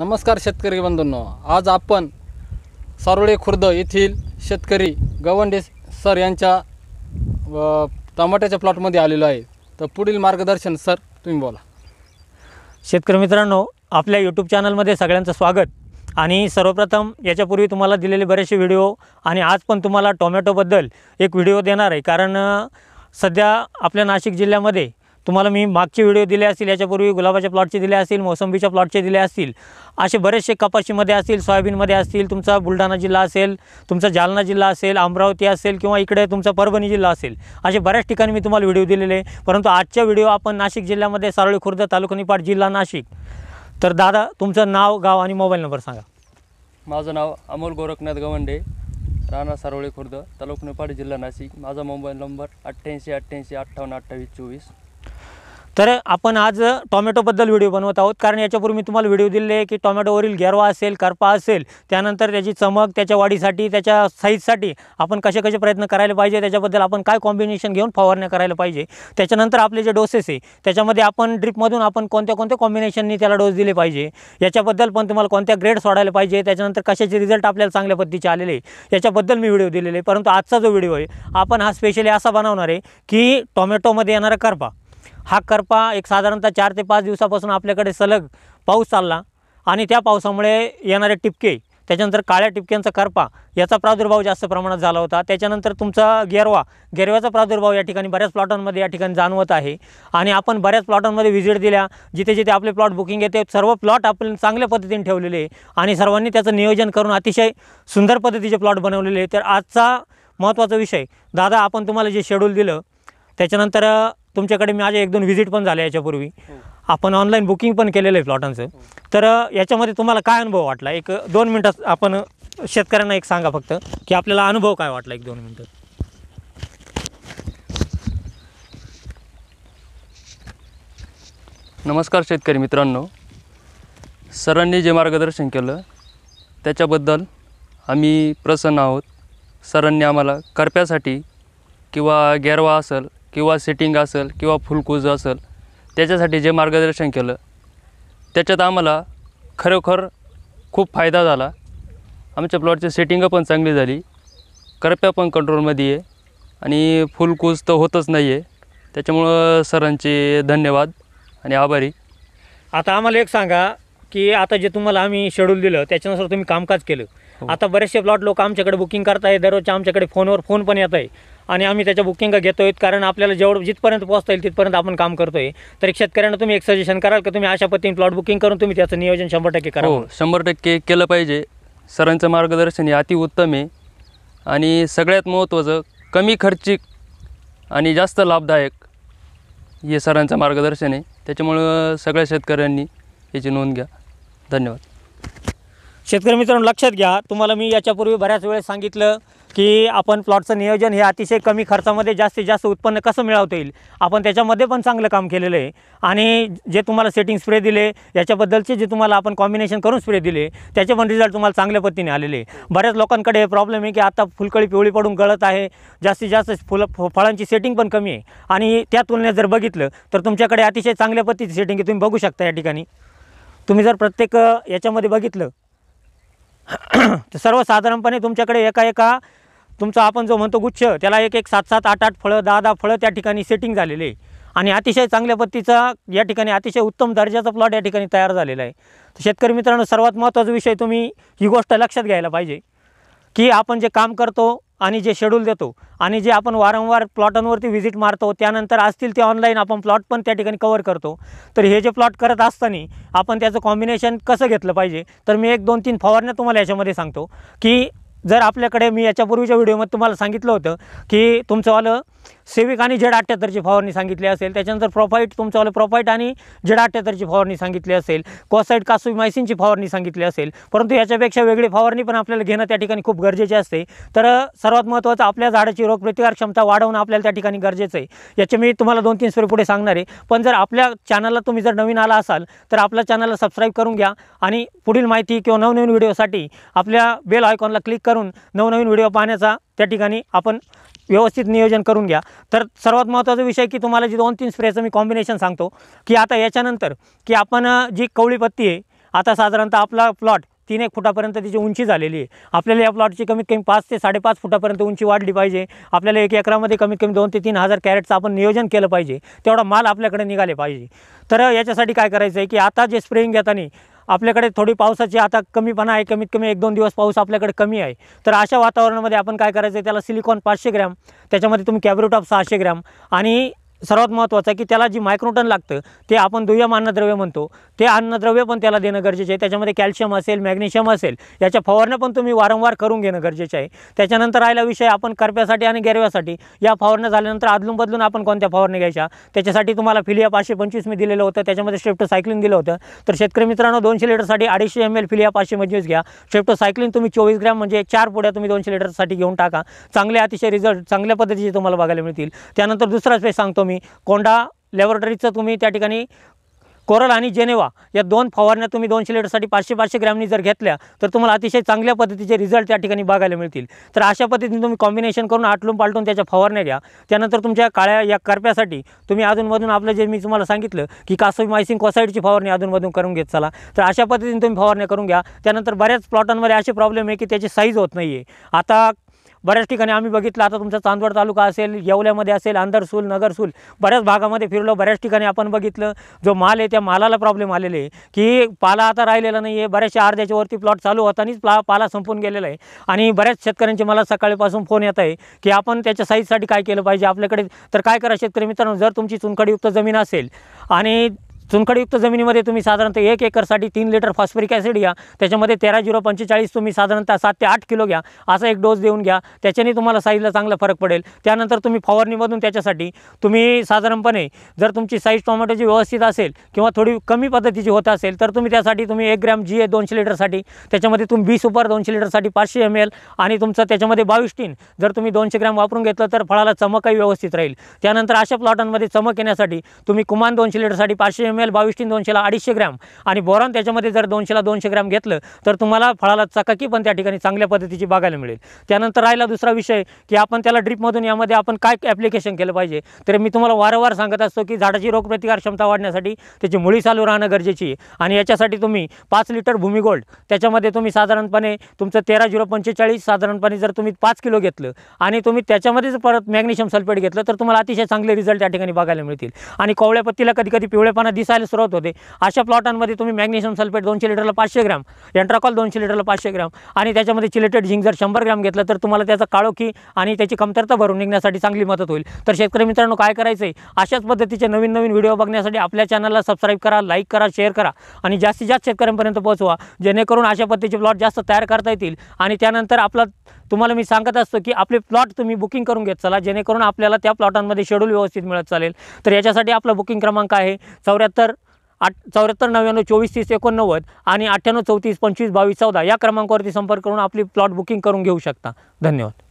नमस्कार शेतकरी बंधूंनो आज आपण सारोळे खुर्द येथील शेतकरी गवंडे सर यांच्या टमाट्याच्या प्लॉटमध्ये आलेलो आहे तर पुढील मार्गदर्शन सर तुम्ही बोला शेतकरी मित्रांनो आपल्या यूट्यूब चॅनलमध्ये सगळ्यांचं स्वागत आणि सर्वप्रथम याच्यापूर्वी तुम्हाला दिलेले बरेचसे व्हिडिओ आणि आज पण तुम्हाला टोमॅटोबद्दल एक व्हिडिओ देणार आहे कारण सध्या आपल्या नाशिक जिल्ह्यामध्ये तुम्हाला मी मागचे व्हिडिओ दिले असतील याच्यापूर्वी गुलाबाच्या प्लॉटचे दिले असतील मोसंबीच्या प्लॉटचे दिले असतील असे बरेचसे कपाशीमध्ये असतील सोयाबीनमध्ये असतील तुमचा बुलढाणा जिल्हा असेल तुमचा जालना जिल्हा असेल अमरावती असेल किंवा इकडे तुमचा परभणी जिल्हा असेल असे बऱ्याच ठिकाणी मी तुम्हाला व्हिडिओ दिलेले परंतु आजच्या व्हिडिओ आपण नाशिक जिल्ह्यामध्ये सारोळी खुर्द तालुका निपाट जिल्हा नाशिक तर दादा तुमचं नाव गाव आणि मोबाईल नंबर सांगा माझं नाव अमोल गोरखनाथ गवंडे राणा सारोळी खुर्द तालुका निपाड जिल्हा नाशिक माझा मोबाईल नंबर अठ्ठ्याऐंशी अठ्ठ्याऐंशी अठ्ठावन्न अठ्ठावीस चोवीस तर आपण आज टॉमॅटोबद्दल व्हिडिओ बनवत आहोत कारण याच्यापूर्वी मी तुम्हाला व्हिडिओ दिले आहे की टॉमॅटोवरील गेरवा असेल करपा असेल त्यानंतर त्याची चमक त्याच्या वाढीसाठी त्याच्या साईजसाठी आपण कसे कसे प्रयत्न करायला पाहिजे त्याच्याबद्दल आपण काय कॉम्बिनेशन घेऊन फवारण्या करायला पाहिजे त्याच्यानंतर आपले जे डोसेस आहे त्याच्यामध्ये आपण ड्रिपमधून आपण कोणत्या कोणत्या कॉम्बिनेशननी त्याला डोस दिले पाहिजे याच्याबद्दल पण तुम्हाला कोणत्या ग्रेड सोडायला पाहिजे त्याच्यानंतर कशाचे रिझल्ट आपल्याला चांगल्या पद्धतीचे आलेले याच्याबद्दल मी व्हिडिओ दिलेले परंतु आजचा जो व्हिडिओ आहे आपण हा स्पेशली असा बनवणार आहे की टॉमॅटोमध्ये येणारा करपा हा करपा एक साधारणतः चार ते पाच दिवसापासून आपल्याकडे सलग पाऊस चालला आणि त्या पावसामुळे येणारे टिपके त्याच्यानंतर काळ्या टिपक्यांचा करपा याचा प्रादुर्भाव जास्त प्रमाणात झाला होता त्याच्यानंतर तुमचा गेरवा गेरव्याचा प्रादुर्भाव या ठिकाणी बऱ्याच प्लॉटांमध्ये या ठिकाणी जाणवत आहे आणि आपण बऱ्याच प्लॉटांमध्ये व्हिजिट दिल्या जिथे जिथे आपले प्लॉट बुकिंग येते सर्व प्लॉट आपण चांगल्या पद्धतीने ठेवलेले आहे आणि सर्वांनी त्याचं नियोजन करून अतिशय सुंदर पद्धतीचे प्लॉट बनवलेले तर आजचा महत्त्वाचा विषय दादा आपण तुम्हाला जे शेड्यूल दिलं त्याच्यानंतर तुमच्याकडे मी आज एक दोन व्हिजिट पण झाले याच्यापूर्वी हो. आपण ऑनलाईन बुकिंग पण केलेलं आहे प्लॉटांचं हो. तर याच्यामध्ये तुम्हाला काय अनुभव वाटला एक दोन मिनटात आपण शेतकऱ्यांना एक सांगा फक्त की आपल्याला अनुभव काय वाटला एक दोन मिनटं नमस्कार शेतकरी मित्रांनो सरांनी जे मार्गदर्शन केलं त्याच्याबद्दल आम्ही प्रसन्न आहोत सरांनी आम्हाला करप्यासाठी किंवा गेरवा असेल किंवा सेटिंग असेल किंवा फुलकूज असेल त्याच्यासाठी जे मार्गदर्शन केलं त्याच्यात आम्हाला खरोखर खूप फायदा झाला आमच्या प्लॉटची सेटिंग पण चांगली झाली करप्या पण कंट्रोलमध्ये आहे आणि फुलकूज तर होतच नाही आहे त्याच्यामुळं सरांचे धन्यवाद आणि आभारी आता आम्हाला एक सांगा की आता जे तुम्हाला आम्ही शेड्यूल दिलं त्याच्यानुसार तुम्ही कामकाज केलं हो. आता बरेचसे प्लॉट लोक आमच्याकडे बुकिंग आहे दररोजच्या आमच्याकडे फोनवर फोन पण येत आहे आणि आम्ही त्याच्या बुकिंग घेतो आहेत कारण आपल्याला जेवढं जिथपर्यंत पोहोचता येईल तिथपर्यंत आपण काम करतो आहे तर शेतकऱ्यांना तुम्ही एक सजेशन कराल का तुम्ही अशा पद्धतीने प्लॉट बुकिंग करून तुम्ही त्याचं नियोजन शंभर टक्के करा हो शंभर टक्के केलं पाहिजे सरांचं मार्गदर्शन हे अतिउत्तम आहे आणि सगळ्यात महत्त्वाचं कमी खर्चिक आणि जास्त लाभदायक हे सरांचं मार्गदर्शन आहे त्याच्यामुळं सगळ्या शेतकऱ्यांनी याची नोंद घ्या धन्यवाद शेतकरी मित्रांनो लक्षात घ्या तुम्हाला मी याच्यापूर्वी बऱ्याच वेळेस सांगितलं की आपण प्लॉटचं नियोजन हे अतिशय कमी खर्चामध्ये जास्तीत जास्त उत्पन्न कसं मिळवता येईल आपण त्याच्यामध्ये पण चांगलं काम केलेलं आहे आणि जे तुम्हाला सेटिंग स्प्रे दिले याच्याबद्दलचे जे तुम्हाला आपण कॉम्बिनेशन करून स्प्रे दिले त्याचे पण रिझल्ट तुम्हाला चांगल्या पद्धतीने आलेले बऱ्याच लोकांकडे प्रॉब्लेम आहे की आता फुलकळी पिवळी पडून गळत आहे जास्तीत जास्त फुलं फळांची सेटिंग पण कमी आहे आणि त्या तुलनेत जर बघितलं तर तुमच्याकडे अतिशय चांगल्या पद्धतीची सेटिंग तुम्ही बघू शकता या ठिकाणी तुम्ही जर प्रत्येक याच्यामध्ये बघितलं तर सर्वसाधारणपणे तुमच्याकडे एका एका तुमचा आपण जो म्हणतो गुच्छ त्याला एक एक सात सात आठ आठ फळं दहा दहा फळं त्या ठिकाणी सेटिंग झालेले आहे आणि अतिशय चांगल्या पत्तीचा या ठिकाणी अतिशय उत्तम दर्जाचा प्लॉट या ठिकाणी तयार झालेला आहे शेतकरी मित्रांनो सर्वात महत्त्वाचा विषय तुम्ही ही गोष्ट लक्षात घ्यायला पाहिजे की आपण जे काम करतो आणि जे शेड्यूल देतो आणि जे आपण वारंवार प्लॉटांवरती व्हिजिट मारतो त्यानंतर असतील ते ऑनलाईन आपण प्लॉट पण त्या ठिकाणी कवर करतो तर हे जे प्लॉट करत असताना आपण त्याचं कॉम्बिनेशन कसं घेतलं पाहिजे तर मी एक दोन तीन फवारण्या तुम्हाला याच्यामध्ये सांगतो की जर आपल्याकडे मी याच्यापूर्वीच्या व्हिडिओमध्ये तुम्हाला सांगितलं होतं की तुमचंवालं सेविक आणि जेड अठ्ठ्याहत्तरची फवारणी सांगितली असेल त्याच्यानंतर प्रोफाईट तुमच्यावाले प्रॉफाईट आणि जेड अठ्ठ्याहत्तरची फवारणी सांगितली असेल कॉसाईट कासू मायसिनची फवारणी सांगितली असेल परंतु याच्यापेक्षा वेगळी फवारणी पण आपल्याला घेणं त्या ठिकाणी खूप गरजेचे असते तर सर्वात महत्त्वाचं आपल्या झाडाची रोगप्रतिकार क्षमता वाढवणं आपल्याला त्या ठिकाणी गरजेचं आहे याचे मी तुम्हाला दोन तीन स्वरूप पुढे सांगणार आहे पण जर आपल्या चॅनलला तुम्ही जर नवीन आला असाल तर आपल्या चॅनलला सबस्क्राईब करून घ्या आणि पुढील माहिती किंवा नवनवीन व्हिडिओसाठी आपल्या बेल आयकॉनला क्लिक करून नवनवीन व्हिडिओ पाहण्याचा त्या ठिकाणी आपण व्यवस्थित नियोजन करून घ्या तर सर्वात महत्त्वाचा विषय की तुम्हाला जी दोन तीन स्प्रेचं मी कॉम्बिनेशन सांगतो की आता याच्यानंतर की आपण जी कवळी पत्ती आहे आता साधारणतः आपला प्लॉट तीन एक फुटापर्यंत तिची उंची झालेली आहे आपल्याला या प्लॉटची कमीत कमी पाच ते साडेपाच फुटापर्यंत उंची वाढली पाहिजे आपल्याला एक एकरामध्ये कमीत कमी दोन ते तीन हजार कॅरेटचं आपण नियोजन केलं पाहिजे तेवढा माल आपल्याकडे निघाले पाहिजे तर याच्यासाठी काय करायचं आहे की आता जे स्प्रेईंग घेताना आपल्याकडे थोडी पावसाची आता कमीपणा आहे कमीत कमी एक दोन दिवस पाऊस आपल्याकडे कमी आहे तर अशा वातावरणामध्ये आपण काय करायचं आहे त्याला सिलिकॉन पाचशे ग्रॅम त्याच्यामध्ये तुम्ही कॅब्रोटॉप सहाशे ग्रॅम आणि सर्वात महत्त्वाचं की त्याला जी मायक्रोटन लागतं ते आपण दुय्यम अन्नद्रव्य म्हणतो ते अन्नद्रव्य पण त्याला देणं गरजेचं आहे त्याच्यामध्ये कॅल्शियम असेल मॅग्नेशियम असेल याच्या फवारण्या पण तुम्ही वारंवार करून घेणं गरजेचं आहे त्याच्यानंतर राहिला विषय आपण करप्यासाठी आणि गेरव्यासाठी या फवारण्या झाल्यानंतर आदलून बदलून आपण कोणत्या फवारण्या घ्यायच्या त्याच्यासाठी तुम्हाला फिलिया पाचशे पंचवीस मी दिलेलं होतं त्याच्यामध्ये शेफ्टो सायक्लिन दिलं होतं तर शेतकरी मित्रांनो दोनशे लिटरसाठी अडीचशे एम एल फिलिया पाचशे पंचवीस घ्या शेफ्टो सायक्लिन तुम्ही चोवीस ग्रॅम म्हणजे चार पुड्या तुम्ही दोनशे लिटरसाठी घेऊन टाका चांगले अतिशय रिझल्ट चांगल्या पद्धतीचे तुम्हाला बघायला मिळतील त्यानंतर दुसरा स्पेस सांगतो तुम्ही कोंडा लॅबोरेटरीचं तुम्ही त्या ठिकाणी कोरल आणि जेनेवा या दोन फवारण्या तुम्ही दोनशे लिटरसाठी पाचशे पाचशे ग्रॅमनी जर घेतल्या तर तुम्हाला अतिशय चांगल्या पद्धतीचे रिझल्ट त्या ठिकाणी बघायला मिळतील तर अशा पद्धतीने तुम्ही कॉम्बिनेशन करून आटलून पालटून त्याच्या फवारण्या द्या त्यानंतर तुमच्या काळ्या या करप्यासाठी तुम्ही अधूनमधून आपलं जे मी तुम्हाला सांगितलं की कासोबी मायसिंग कोसाईडची फवारणी अधूनमधून करून घेत चला तर अशा पद्धतीने तुम्ही फवारण्या करून घ्या त्यानंतर बऱ्याच प्लॉटांमध्ये असे प्रॉब्लेम आहे की त्याची साईज होत नाही आहे आता बऱ्याच ठिकाणी आम्ही बघितलं आता तुमचा चांदवड तालुका असेल येवल्यामध्ये असेल अंधरसूल नगरसूल बऱ्याच भागामध्ये फिरलो बऱ्याच ठिकाणी आपण बघितलं जो माल आहे त्या मालाला प्रॉब्लेम आलेले आहे की पाला आता राहिलेला नाही आहे बऱ्याचशा अर्ध्याच्यावरती प्लॉट चालू होतानीच प्ला पाला संपून गेलेला आहे आणि बऱ्याच शेतकऱ्यांचे मला सकाळीपासून फोन येत आहे की आपण त्याच्या साईजसाठी काय केलं पाहिजे आपल्याकडे तर काय करा शेतकरी मित्रांनो जर तुमची चुनखडीयुक्त जमीन असेल आणि चुनखडीयुक्त जमिनीमध्ये तुम्ही साधारणतः एक एकरसाठी तीन लिटर फॉस्फरिक ॲसिड घ्या त्याच्यामध्ये तेरा झिरो पंचेचाळीस तुम्ही साधारणतः सात ते आठ किलो घ्या असा एक डोस देऊन घ्या त्याच्याने तुम्हाला साईजला चांगला फरक पडेल त्यानंतर तुम्ही फवारणीमधून त्याच्यासाठी तुम्ही साधारणपणे जर तुमची साईज टोमॅटोची व्यवस्थित असेल किंवा थोडी कमी पद्धतीची होत असेल तर तुम्ही त्यासाठी तुम्ही एक ग्रॅम जी ए दोनशे लिटरसाठी त्याच्यामध्ये तुम्ही बी सुपर दोनशे लिटरसाठी पाचशे एम एल आणि तुमचं त्याच्यामध्ये बावीस टीन जर तुम्ही दोनशे ग्रॅम वापरून घेतलं तर फळाला चमकही व्यवस्थित राहील त्यानंतर अशा प्लॉटांमध्ये चमक येण्यासाठी तुम्ही कुमान दोनशे लिटरसाठी पाचशे एम मिळेल बावीस तीन दोनशेला अडीचशे ग्रॅम आणि बोरॉन त्याच्यामध्ये जर दोनशेला दोनशे ग्रॅम घेतलं तर तुम्हाला फळाला चकाकी पण त्या ठिकाणी चांगल्या पद्धतीची बघायला मिळेल त्यानंतर राहिला दुसरा विषय की आपण त्याला ड्रीपमधून यामध्ये आपण काय ॲप्लिकेशन केलं पाहिजे तर मी तुम्हाला वारंवार सांगत असतो की झाडाची रोगप्रतिकार क्षमता वाढण्यासाठी त्याची मुळी चालू राहणं गरजेची आहे आणि याच्यासाठी तुम्ही पाच लिटर भूमिगोल्ड त्याच्यामध्ये तुम्ही साधारणपणे तुमचं तेरा झिरो पंचेचाळीस साधारणपणे जर तुम्ही पाच किलो घेतलं आणि तुम्ही त्याच्यामध्येच परत मॅग्नेशियम सल्फेट घेतलं तर तुम्हाला अतिशय चांगले रिझल्ट त्या ठिकाणी बघायला मिळतील आणि कोवळ्या पत्तीला कधी कधी पिवळेपणा दिसत दिसायला सुरुवात होते अशा प्लॉटांमध्ये तुम्ही मॅग्नेशियम सल्फेट दोनशे लिटरला पाचशे ग्रॅम एंट्राकॉल दोनशे लिटरला पाचशे ग्रॅम आणि त्याच्यामध्ये चिलेटेड झिंक जर शंभर ग्रॅम घेतलं तर तुम्हाला त्याचा काळोखी आणि त्याची कमतरता भरून निघण्यासाठी चांगली मदत होईल तर शेतकरी मित्रांनो काय करायचं आहे अशाच पद्धतीचे नवीन नवीन व्हिडिओ बघण्यासाठी आपल्या चॅनलला सबस्क्राईब करा लाईक करा शेअर करा आणि जास्तीत जास्त शेतकऱ्यांपर्यंत पोहोचवा जेणेकरून अशा पद्धतीचे प्लॉट जास्त तयार करता येतील आणि त्यानंतर आपला तुम्हाला मी सांगत असतो की आपले प्लॉट तुम्ही बुकिंग करून घेत चला जेणेकरून आपल्याला त्या प्लॉटांमध्ये शेड्यूल व्यवस्थित मिळत चालेल तर याच्यासाठी आपला बुकिंग क्रमांक आहे चौऱ्याहत्तर त्र्याहत्तर आठ चौऱ्याहत्तर नव्याण्णव चोवीस तीस एकोणनव्वद आणि अठ्ठ्याण्णव चौतीस पंचवीस बावीस चौदा या क्रमांकावरती संपर्क करून आपली प्लॉट बुकिंग करून घेऊ शकता धन्यवाद